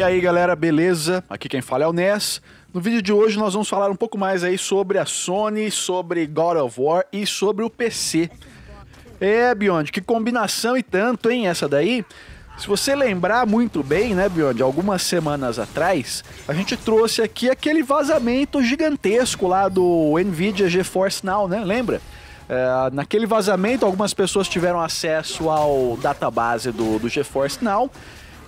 E aí galera, beleza? Aqui quem fala é o Ness. No vídeo de hoje nós vamos falar um pouco mais aí sobre a Sony, sobre God of War e sobre o PC. É, Beyond, que combinação e tanto, hein, essa daí? Se você lembrar muito bem, né, Beyond, algumas semanas atrás, a gente trouxe aqui aquele vazamento gigantesco lá do Nvidia GeForce Now, né, lembra? É, naquele vazamento, algumas pessoas tiveram acesso ao database do, do GeForce Now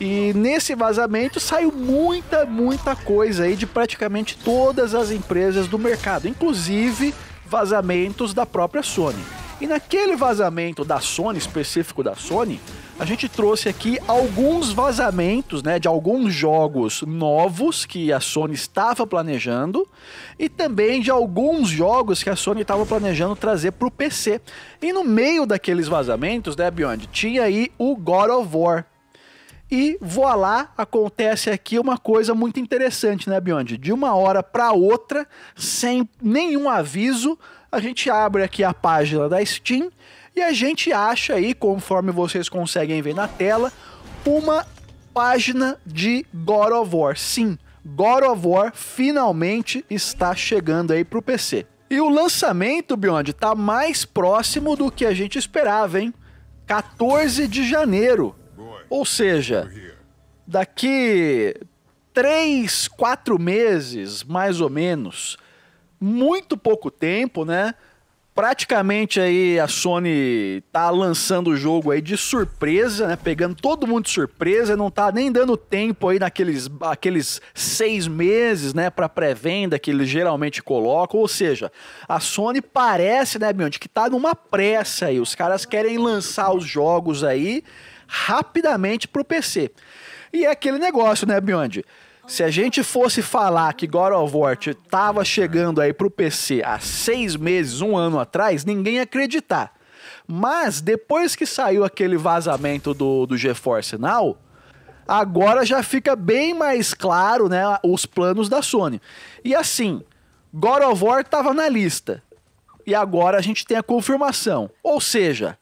e nesse vazamento saiu muita, muita coisa aí de praticamente todas as empresas do mercado, inclusive vazamentos da própria Sony. E naquele vazamento da Sony, específico da Sony, a gente trouxe aqui alguns vazamentos, né, de alguns jogos novos que a Sony estava planejando e também de alguns jogos que a Sony estava planejando trazer para o PC. E no meio daqueles vazamentos, né, Beyond, tinha aí o God of War e voa lá, acontece aqui uma coisa muito interessante, né, Biondi? De uma hora para outra, sem nenhum aviso, a gente abre aqui a página da Steam e a gente acha aí, conforme vocês conseguem ver na tela, uma página de God of War. Sim, God of War finalmente está chegando aí para o PC. E o lançamento, Beyond, está mais próximo do que a gente esperava, hein? 14 de janeiro ou seja, daqui três, quatro meses, mais ou menos, muito pouco tempo, né? Praticamente aí a Sony tá lançando o jogo aí de surpresa, né? Pegando todo mundo de surpresa, não tá nem dando tempo aí naqueles aqueles seis meses, né? Para pré-venda que eles geralmente colocam. Ou seja, a Sony parece, né, Biondi, que tá numa pressa aí. Os caras querem lançar os jogos aí rapidamente para o PC. E é aquele negócio, né, Beyond? Se a gente fosse falar que God of War estava chegando aí para o PC há seis meses, um ano atrás, ninguém ia acreditar. Mas depois que saiu aquele vazamento do, do GeForce Now, agora já fica bem mais claro né, os planos da Sony. E assim, God of War estava na lista. E agora a gente tem a confirmação. Ou seja,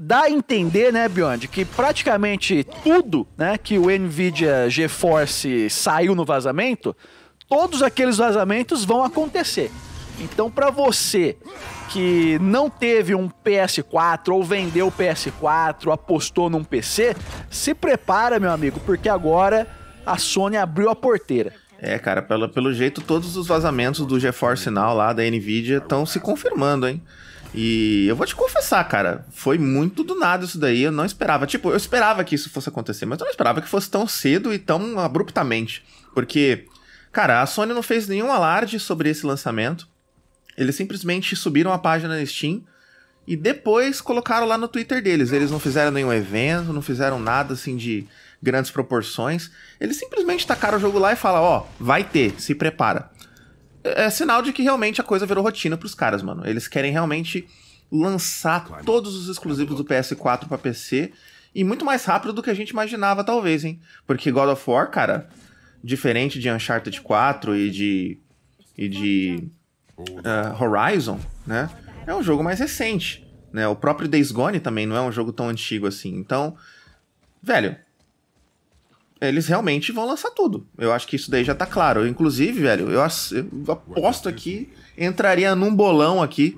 dá a entender, né, Beyond, que praticamente tudo, né, que o Nvidia GeForce saiu no vazamento, todos aqueles vazamentos vão acontecer. Então, para você que não teve um PS4 ou vendeu o PS4, apostou num PC, se prepara, meu amigo, porque agora a Sony abriu a porteira. É, cara, pelo, pelo jeito, todos os vazamentos do GeForce Now lá da Nvidia estão se confirmando, hein? E eu vou te confessar, cara, foi muito do nada isso daí. Eu não esperava. Tipo, eu esperava que isso fosse acontecer, mas eu não esperava que fosse tão cedo e tão abruptamente. Porque, cara, a Sony não fez nenhum alarde sobre esse lançamento. Eles simplesmente subiram a página na Steam e depois colocaram lá no Twitter deles. Eles não fizeram nenhum evento, não fizeram nada assim de grandes proporções. Eles simplesmente tacaram o jogo lá e falaram: Ó, oh, vai ter, se prepara é sinal de que realmente a coisa virou rotina pros caras, mano. Eles querem realmente lançar todos os exclusivos do PS4 para PC e muito mais rápido do que a gente imaginava, talvez, hein? Porque God of War, cara, diferente de Uncharted 4 e de. e de. Uh, Horizon, né? É um jogo mais recente. Né? O próprio Days Gone também não é um jogo tão antigo assim. Então, velho, eles realmente vão lançar tudo. Eu acho que isso daí já tá claro. Inclusive, velho, eu, eu aposto aqui, entraria num bolão aqui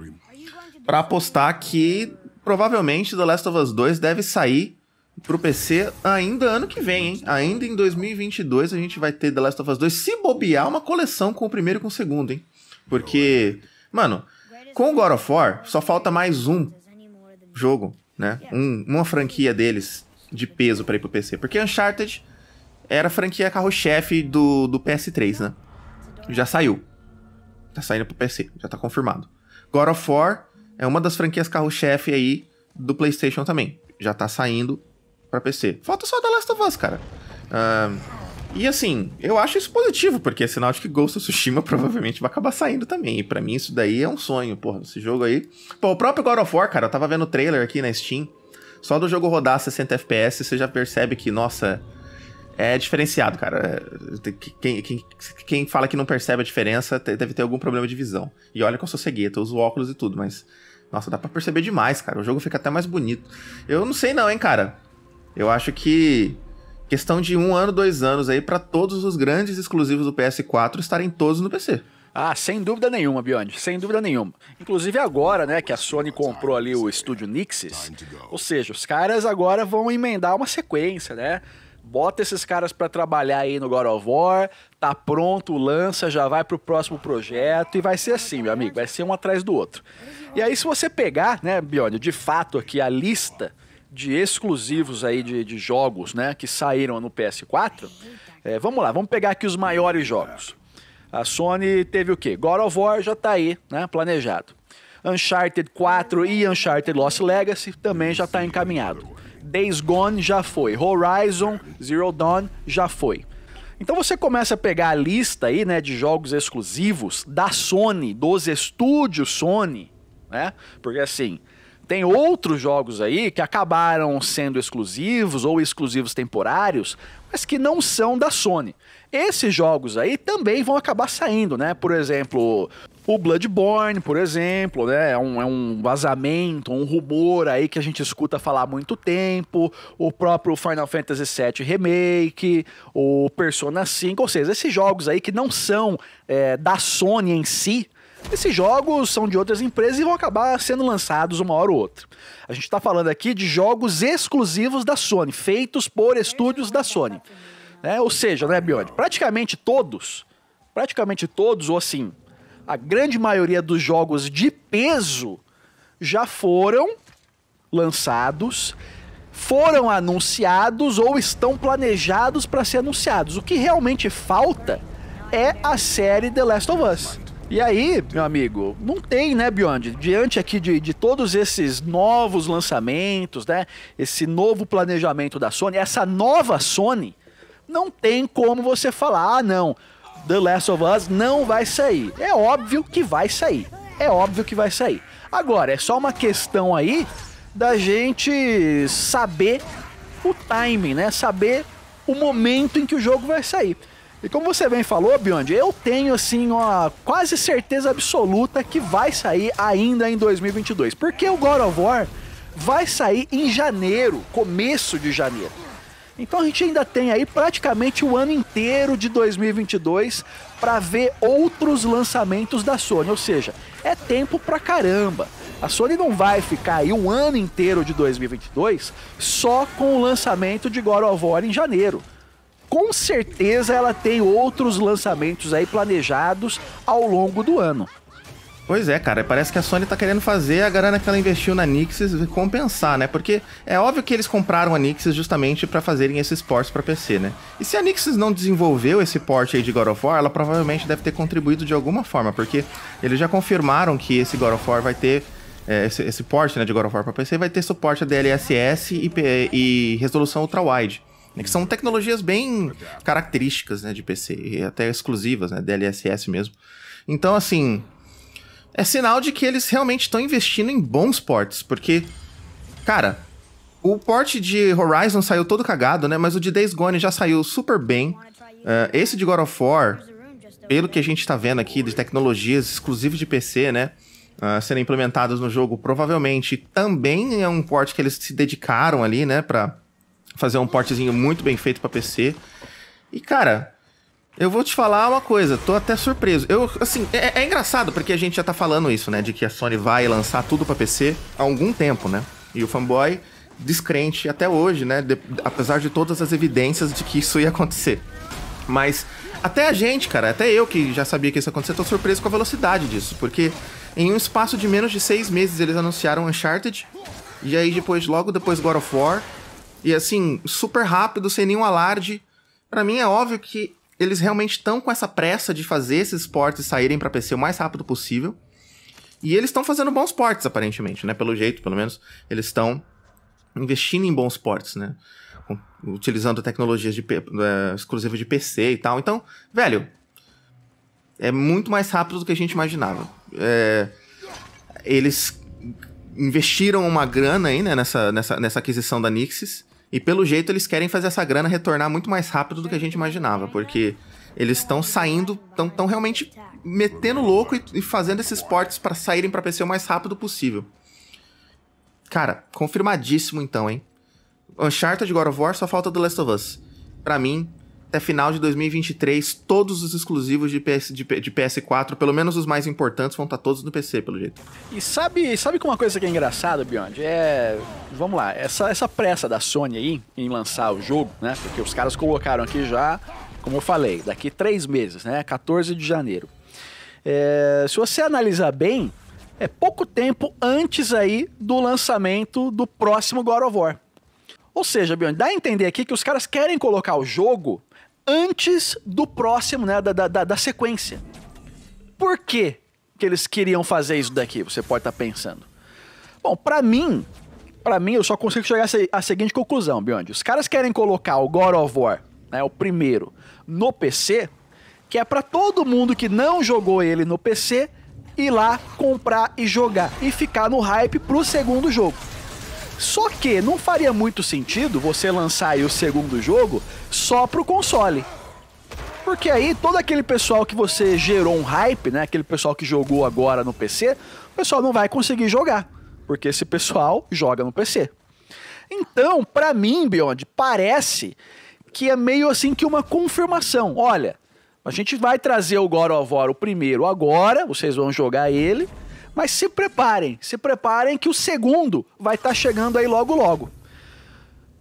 para apostar que provavelmente The Last of Us 2 deve sair pro PC ainda ano que vem, hein? Ainda em 2022 a gente vai ter The Last of Us 2, se bobear uma coleção com o primeiro e com o segundo, hein? Porque, mano, com o God of War só falta mais um jogo, né? Um, uma franquia deles de peso para ir pro PC. Porque Uncharted era a franquia carro-chefe do, do PS3, né? Já saiu. Tá saindo pro PC, já tá confirmado. God of War é uma das franquias carro-chefe aí do PlayStation também. Já tá saindo para PC. Falta só The Last of Us, cara. Uh, e assim, eu acho isso positivo, porque é sinal de que Ghost of Tsushima provavelmente vai acabar saindo também. E pra mim isso daí é um sonho, porra, esse jogo aí. Pô, o próprio God of War, cara, eu tava vendo o trailer aqui na Steam. Só do jogo rodar 60 FPS, você já percebe que, nossa, é diferenciado, cara. É, quem, quem, quem fala que não percebe a diferença deve ter algum problema de visão. E olha que eu sou cegueta, eu uso óculos e tudo, mas. Nossa, dá pra perceber demais, cara. O jogo fica até mais bonito. Eu não sei, não, hein, cara. Eu acho que. Questão de um ano, dois anos aí, para todos os grandes exclusivos do PS4 estarem todos no PC. Ah, sem dúvida nenhuma, Biondi, sem dúvida nenhuma. Inclusive agora, né, que a Sony comprou ali o estúdio Nixis, ou seja, os caras agora vão emendar uma sequência, né? Bota esses caras para trabalhar aí no God of War, tá pronto, lança, já vai pro próximo projeto e vai ser assim, meu amigo, vai ser um atrás do outro. E aí se você pegar, né, Bione, de fato aqui a lista de exclusivos aí de, de jogos, né, que saíram no PS4, é, vamos lá, vamos pegar aqui os maiores jogos. A Sony teve o quê? God of War já tá aí, né, planejado. Uncharted 4 e Uncharted Lost Legacy também já está encaminhado. Days Gone já foi, Horizon Zero Dawn já foi. Então você começa a pegar a lista aí, né, de jogos exclusivos da Sony, dos estúdios Sony, né? Porque assim, tem outros jogos aí que acabaram sendo exclusivos ou exclusivos temporários, mas que não são da Sony. Esses jogos aí também vão acabar saindo, né? Por exemplo, o Bloodborne, por exemplo, né? É um, é um vazamento, um rumor aí que a gente escuta falar há muito tempo. O próprio Final Fantasy VII Remake, o Persona 5, ou seja, esses jogos aí que não são é, da Sony em si, esses jogos são de outras empresas e vão acabar sendo lançados uma hora ou outra. A gente está falando aqui de jogos exclusivos da Sony, feitos por estúdios da Sony. Né? Ou seja, né, Beyond? Praticamente todos, praticamente todos, ou assim, a grande maioria dos jogos de peso já foram lançados, foram anunciados ou estão planejados para ser anunciados. O que realmente falta é a série The Last of Us. E aí, meu amigo, não tem, né, Beyond? Diante aqui de, de todos esses novos lançamentos, né? Esse novo planejamento da Sony, essa nova Sony, não tem como você falar, ah, não, The Last of Us não vai sair. É óbvio que vai sair. É óbvio que vai sair. Agora, é só uma questão aí da gente saber o timing, né? Saber o momento em que o jogo vai sair. E como você bem falou, Beyond, eu tenho assim uma quase certeza absoluta que vai sair ainda em 2022, porque o God of War vai sair em janeiro, começo de janeiro. Então a gente ainda tem aí praticamente o ano inteiro de 2022 para ver outros lançamentos da Sony, ou seja, é tempo pra caramba. A Sony não vai ficar aí um ano inteiro de 2022 só com o lançamento de God of War em janeiro. Com certeza ela tem outros lançamentos aí planejados ao longo do ano. Pois é, cara, parece que a Sony tá querendo fazer a grana que ela investiu na Nixis compensar, né? Porque é óbvio que eles compraram a Nixis justamente para fazerem esses ports para PC, né? E se a Nixis não desenvolveu esse port aí de God of War, ela provavelmente deve ter contribuído de alguma forma, porque eles já confirmaram que esse God of War vai ter é, esse, esse port né, de God of War para PC vai ter suporte a DLSS e, e resolução ultra-wide. Né, que são tecnologias bem características né, de PC, e até exclusivas, né, DLSS mesmo. Então, assim, é sinal de que eles realmente estão investindo em bons ports, porque, cara, o port de Horizon saiu todo cagado, né? Mas o de Days Gone já saiu super bem. Uh, esse de God of War, pelo que a gente tá vendo aqui, de tecnologias exclusivas de PC, né? Uh, ah, sendo implementadas no jogo, provavelmente também é um port que eles se dedicaram ali, né? Pra fazer um portezinho muito bem feito para PC. E, cara, eu vou te falar uma coisa, tô até surpreso. Eu, assim, é, é engraçado porque a gente já tá falando isso, né? De que a Sony vai lançar tudo para PC há algum tempo, né? E o fanboy descrente até hoje, né? De, apesar de todas as evidências de que isso ia acontecer. Mas até a gente, cara, até eu que já sabia que isso ia acontecer, tô surpreso com a velocidade disso, porque em um espaço de menos de seis meses eles anunciaram Uncharted, e aí depois, logo depois God of War, e assim, super rápido, sem nenhum alarde. Para mim é óbvio que eles realmente estão com essa pressa de fazer esses portes saírem para PC o mais rápido possível. E eles estão fazendo bons portes, aparentemente, né? Pelo jeito, pelo menos, eles estão investindo em bons portes, né? Utilizando tecnologias de, é, exclusivas de PC e tal. Então, velho, é muito mais rápido do que a gente imaginava. É, eles investiram uma grana aí, né, nessa, nessa, nessa aquisição da Nixis. E pelo jeito eles querem fazer essa grana retornar muito mais rápido do que a gente imaginava, porque eles estão saindo, estão realmente metendo louco e, e fazendo esses portes para saírem para PC o mais rápido possível. Cara, confirmadíssimo então, hein? Uncharted, God of War, só falta do Last of Us. Para mim, até final de 2023, todos os exclusivos de, PS, de, de, PS4, pelo menos os mais importantes, vão estar tá todos no PC, pelo jeito. E sabe, sabe uma coisa que é engraçada, Beyond? É. Vamos lá, essa, essa pressa da Sony aí em lançar o jogo, né? Porque os caras colocaram aqui já, como eu falei, daqui três meses, né? 14 de janeiro. É, se você analisar bem, é pouco tempo antes aí do lançamento do próximo God of War. Ou seja, Beyond, dá a entender aqui que os caras querem colocar o jogo antes do próximo, né? Da, da, da sequência. Por que, que eles queriam fazer isso daqui? Você pode estar tá pensando. Bom, para mim, para mim, eu só consigo chegar à seguinte conclusão, Beyond. Os caras querem colocar o God of War, né, o primeiro, no PC, que é para todo mundo que não jogou ele no PC ir lá comprar e jogar e ficar no hype pro segundo jogo. Só que não faria muito sentido você lançar aí o segundo jogo só pro console. Porque aí todo aquele pessoal que você gerou um hype, né, aquele pessoal que jogou agora no PC, o pessoal não vai conseguir jogar, porque esse pessoal joga no PC. Então, para mim, Beyond, parece que é meio assim que uma confirmação. Olha, a gente vai trazer o God of War, o primeiro agora, vocês vão jogar ele. Mas se preparem, se preparem que o segundo vai estar tá chegando aí logo logo.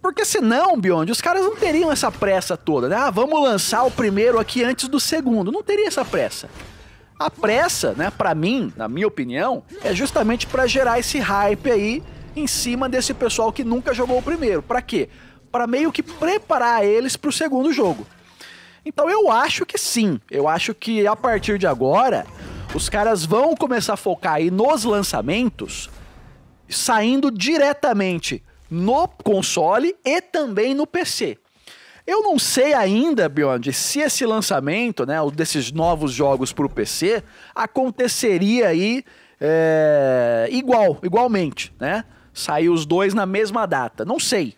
Porque senão, Beyond, os caras não teriam essa pressa toda, né? Ah, vamos lançar o primeiro aqui antes do segundo. Não teria essa pressa. A pressa, né, para mim, na minha opinião, é justamente para gerar esse hype aí em cima desse pessoal que nunca jogou o primeiro. Para quê? Para meio que preparar eles para o segundo jogo. Então eu acho que sim. Eu acho que a partir de agora os caras vão começar a focar aí nos lançamentos, saindo diretamente no console e também no PC. Eu não sei ainda, Beyond, se esse lançamento, né, desses novos jogos para o PC, aconteceria aí é, igual, igualmente, né? Sair os dois na mesma data. Não sei.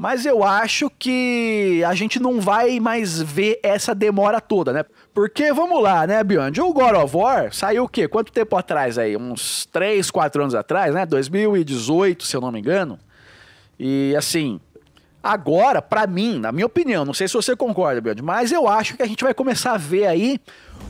Mas eu acho que a gente não vai mais ver essa demora toda, né? Porque, vamos lá, né, Beyond? O God of War saiu o quê? Quanto tempo atrás aí? Uns 3, 4 anos atrás, né? 2018, se eu não me engano. E, assim, agora, para mim, na minha opinião, não sei se você concorda, Beyond, mas eu acho que a gente vai começar a ver aí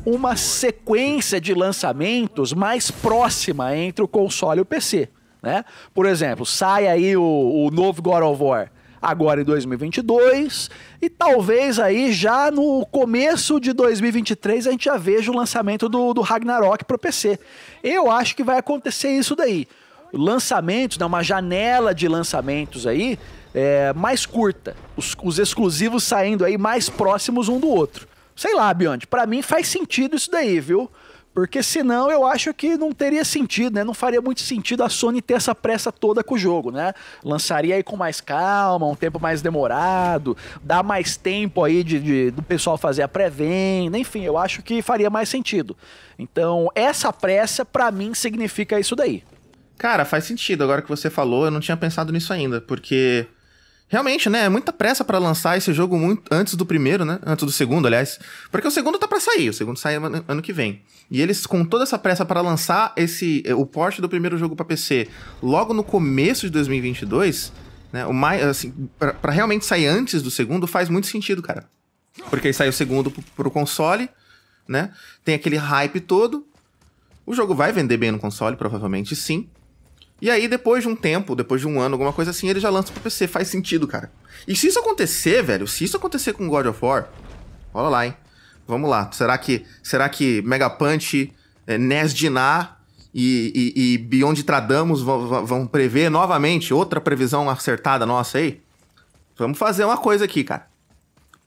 uma sequência de lançamentos mais próxima entre o console e o PC. Né? Por exemplo, sai aí o, o novo God of War agora em 2022 e talvez aí já no começo de 2023 a gente já veja o lançamento do, do Ragnarok para o PC. Eu acho que vai acontecer isso daí. Lançamentos, né, uma janela de lançamentos aí é, mais curta. Os, os exclusivos saindo aí mais próximos um do outro. Sei lá, Biondi, para mim faz sentido isso daí, viu? Porque senão eu acho que não teria sentido, né? Não faria muito sentido a Sony ter essa pressa toda com o jogo, né? Lançaria aí com mais calma, um tempo mais demorado, dar mais tempo aí de, de do pessoal fazer a pré-venda, enfim, eu acho que faria mais sentido. Então, essa pressa, para mim, significa isso daí. Cara, faz sentido. Agora que você falou, eu não tinha pensado nisso ainda, porque Realmente, né? É muita pressa para lançar esse jogo muito antes do primeiro, né? Antes do segundo, aliás. Porque o segundo tá para sair, o segundo sai ano, que vem. E eles com toda essa pressa para lançar esse o porte do primeiro jogo para PC logo no começo de 2022, né? O mais assim, para realmente sair antes do segundo faz muito sentido, cara. Porque aí sai o segundo pro, pro console, né? Tem aquele hype todo. O jogo vai vender bem no console, provavelmente sim. E aí, depois de um tempo, depois de um ano, alguma coisa assim, ele já lança pro PC. Faz sentido, cara. E se isso acontecer, velho, se isso acontecer com God of War, olha lá, hein? Vamos lá. Será que, será que Mega Punch, é, NES Dinar e, e, e Beyond Tradamos vão, vão prever novamente outra previsão acertada nossa aí? Vamos fazer uma coisa aqui, cara.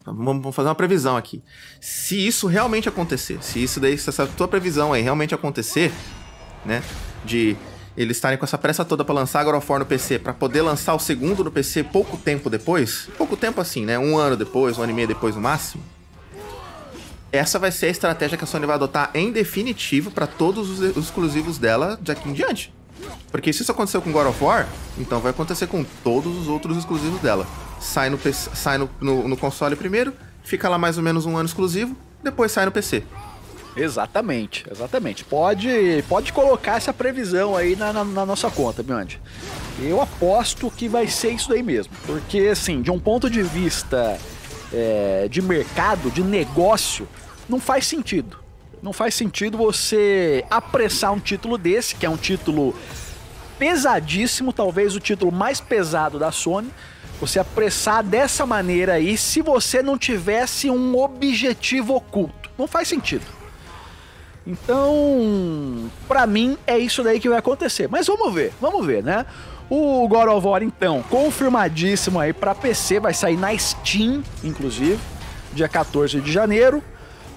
Vamos fazer uma previsão aqui. Se isso realmente acontecer, se isso daí, se essa tua previsão aí realmente acontecer, né? De eles estarem com essa pressa toda para lançar God of War no PC, para poder lançar o segundo no PC pouco tempo depois, pouco tempo assim, né? Um ano depois, um ano e meio depois no máximo. Essa vai ser a estratégia que a Sony vai adotar em definitivo para todos os exclusivos dela de aqui em diante. Porque se isso aconteceu com God of War, então vai acontecer com todos os outros exclusivos dela. Sai no, PC, sai no, no, no console primeiro, fica lá mais ou menos um ano exclusivo, depois sai no PC. Exatamente, exatamente. Pode, pode colocar essa previsão aí na, na, na nossa conta, Biondi. Eu aposto que vai ser isso daí mesmo. Porque, assim, de um ponto de vista é, de mercado, de negócio, não faz sentido. Não faz sentido você apressar um título desse, que é um título pesadíssimo, talvez o título mais pesado da Sony. Você apressar dessa maneira aí se você não tivesse um objetivo oculto. Não faz sentido. Então, para mim é isso daí que vai acontecer. Mas vamos ver, vamos ver, né? O God of War, então, confirmadíssimo aí para PC, vai sair na Steam, inclusive, dia 14 de janeiro.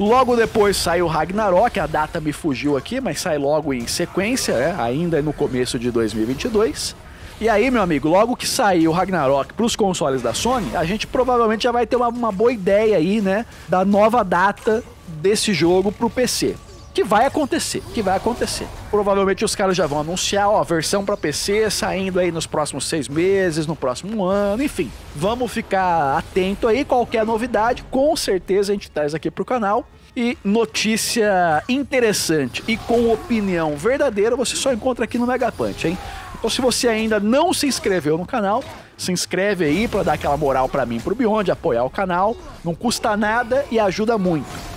Logo depois sai o Ragnarok, a data me fugiu aqui, mas sai logo em sequência, né? ainda no começo de 2022. E aí, meu amigo, logo que sair o Ragnarok para os consoles da Sony, a gente provavelmente já vai ter uma, uma boa ideia aí, né, da nova data desse jogo para o PC que vai acontecer, que vai acontecer. Provavelmente os caras já vão anunciar, ó, versão para PC saindo aí nos próximos seis meses, no próximo ano, enfim. Vamos ficar atento aí, qualquer novidade, com certeza a gente traz aqui pro canal. E notícia interessante e com opinião verdadeira você só encontra aqui no Megapunch, hein? Então se você ainda não se inscreveu no canal, se inscreve aí para dar aquela moral para mim, pro Beyond, apoiar o canal, não custa nada e ajuda muito.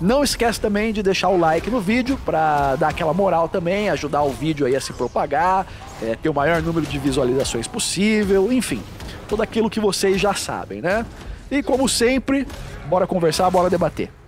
Não esquece também de deixar o like no vídeo para dar aquela moral também, ajudar o vídeo aí a se propagar, é, ter o maior número de visualizações possível, enfim, tudo aquilo que vocês já sabem, né? E como sempre, bora conversar, bora debater.